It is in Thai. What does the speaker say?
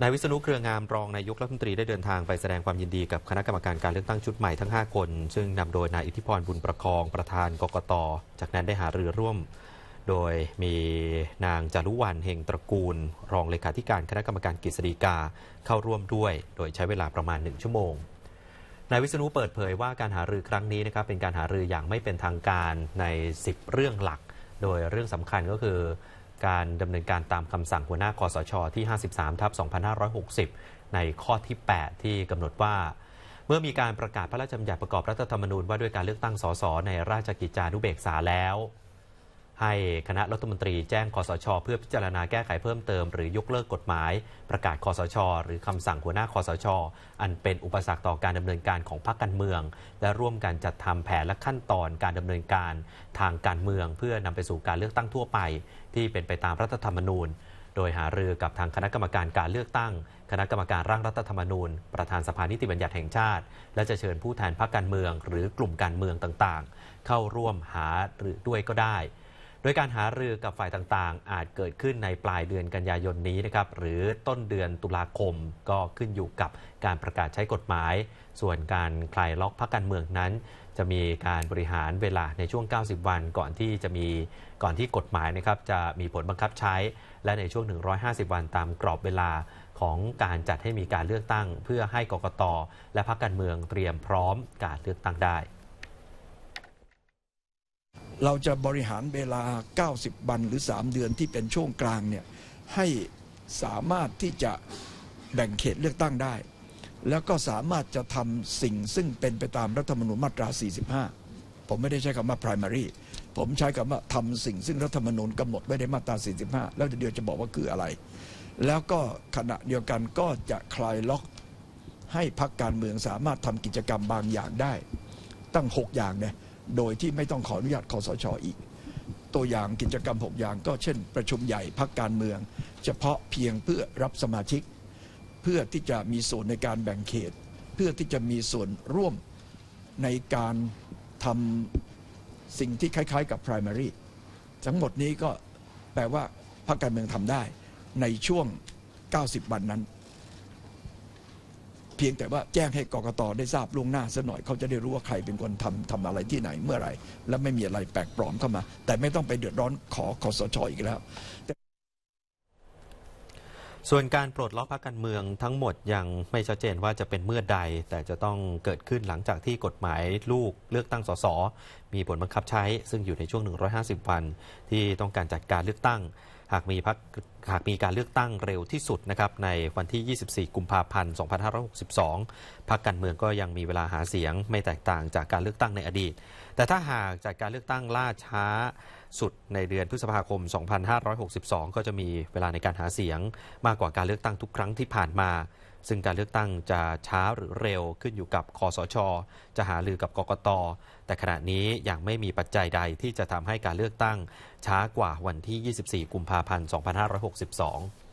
นายวิษณุเครืองามรองนายกรัฐมนตรีได้เดินทางไปแสดงความยินดีกับคณะกรรมการการเลือกตั้งชุดใหม่ทั้ง 5 คน ซึ่งนำโดยนายอิทธิพรบุญประคองประธานกกตจากนั้นได้หาเรือร่วม โดยมีนางจารุวรรณเฮงตระกูลรองเลขาธิการคณะกรรมการกฤษฎีกาเข้าร่วมด้วย โดยใช้เวลาประมาณ 1 ชั่วโมงนายวิษณุเปิดเผยว่าการหารือครั้งนี้นะครับเป็นการหารืออย่างไม่เป็นทางการใน10เรื่องหลัก โดยเรื่องสำคัญก็คือการดำเนินการตามคำสั่งหัวหน้าคอสช ที่ 53ทับ2560 ในข้อที่ 8 ที่กำหนดว่า เมื่อมีการประกาศพระราชบัญญัติประกอบรัฐธรรมนูญว่าด้วยการเลือกตั้งสสในราชกิจจานุเบกษาแล้วให้คณะรัฐมนตรีแจ้งคอสชเพื่อพิจารณาแก้ไขเพิ่มเติมหรือยกเลิกกฎหมาย ประกาศคอสชหรือคำสั่งหัวหน้าคอสชอันเป็นอุปสรรคต่อการดำเนินการของพรรคการเมือง และร่วมกันจัดทำแผนและขั้นตอนการดำเนินการ ทางการเมืองเพื่อนำไปสู่การเลือกตั้งทั่วไป ที่เป็นไปตามรัฐธรรมนูญ โดยหารือกับทางคณะกรรมการการเลือกตั้ง คณะกรรมการร่างรัฐธรรมนูญ ประธานสภานิติบัญญัติแห่งชาติ และจะเชิญผู้แทนพรรคการเมือง หรือกลุ่มการเมืองต่างๆ เข้าร่วมหาหรือด้วยก็ได้โดยการหารือกับฝ่ายต่างๆ อาจเกิดขึ้นในปลายเดือนกันยายนนี้นะครับหรือต้นเดือนตุลาคมก็ขึ้นอยู่กับการประกาศใช้กฎหมาย ส่วนการคลายล็อกพักการเมืองนั้น จะมีการบริหารเวลาในช่วง 90 วัน ก่อนที่จะมีก่อนที่กฎหมายนะครับจะมีผลบังคับใช้และในช่วง 150 วันตามกรอบเวลาของการจัดให้มีการเลือกตั้ง เพื่อให้กกตและพักการเมืองเตรียมพร้อมการเลือกตั้งได้เราจะบริหารเวลา 90วันหรือ 3 เดือนที่เป็นช่วงกลางเนี่ย ให้สามารถที่จะแบ่งเขตเลือกตั้งได้ แล้วก็สามารถจะทำสิ่งซึ่งเป็นไปตามรัฐธรรมนูญมาตรา 45 ผมไม่ได้ใช้คำว่า primary ผมใช้คำว่าทำสิ่งซึ่งรัฐธรรมนูญกำหนดไว้ในมาตรา 45แล้วเดี๋ยวจะบอกว่าคืออะไร แล้วก็ขณะเดียวกันก็จะคลายล็อกให้พักการเมืองสามารถทำกิจกรรมบางอย่างได้ ตั้ง 6 อย่างเนี่ยโดยที่ไม่ต้องขออนุญาตคอสชอีก ตัวอย่างกิจกรรมหกอย่างก็เช่นประชุมใหญ่พักการเมือง เฉพาะเพียงเพื่อรับสมาชิก เพื่อที่จะมีส่วนในการแบ่งเขต เพื่อที่จะมีส่วนร่วมในการทำสิ่งที่คล้ายๆกับ primary ทั้งหมดนี้ก็แปลว่าพรรคการเมืองทำได้ในช่วง 90วันนั้นพียงแต่ว่าแจ้งให้กรกตได้ทราบล่วงหน้าซะหน่อยเขาจะได้รู้ว่าใครเป็นคนทำทำอะไรที่ไหนเมื่อไรและไม่มีอะไรแปลกปลอมเข้ามา แต่ไม่ต้องไปเดือดร้อนขอคอสชอีกแล้ว ส่วนการปลดล็อกพักการเมืองทั้งหมดยังไม่ชัดเจนว่าจะเป็นเมื่อใด แต่จะต้องเกิดขึ้นหลังจากที่กฎหมายลูกเลือกตั้งสสมีผลบังคับใช้ซึ่งอยู่ในช่วง 150 วัน ที่ต้องการจัดการเลือกตั้งหากมีพักหากมีการเลือกตั้งเร็วที่สุดนะครับในวันที่ 24 กุมภาพันธ์ 2562 พักการเมืองก็ยังมีเวลาหาเสียงไม่แตกต่างจากการเลือกตั้งในอดีต แต่ถ้าหากจากการเลือกตั้งล่าช้าสุดในเดือนพฤษภาคม 2562 ก็จะมีเวลาในการหาเสียง มากกว่าการเลือกตั้งทุกครั้งที่ผ่านมาซึ่งการเลือกตั้งจะช้าหรือเร็วขึ้นอยู่กับคอสช จะหาลือกับกกตแต่ขณะนี้ยังไม่มีปัจจัยใดที่จะทำให้การเลือกตั้งช้ากว่าวันที่ 24 กุมภาพันธ์ 2562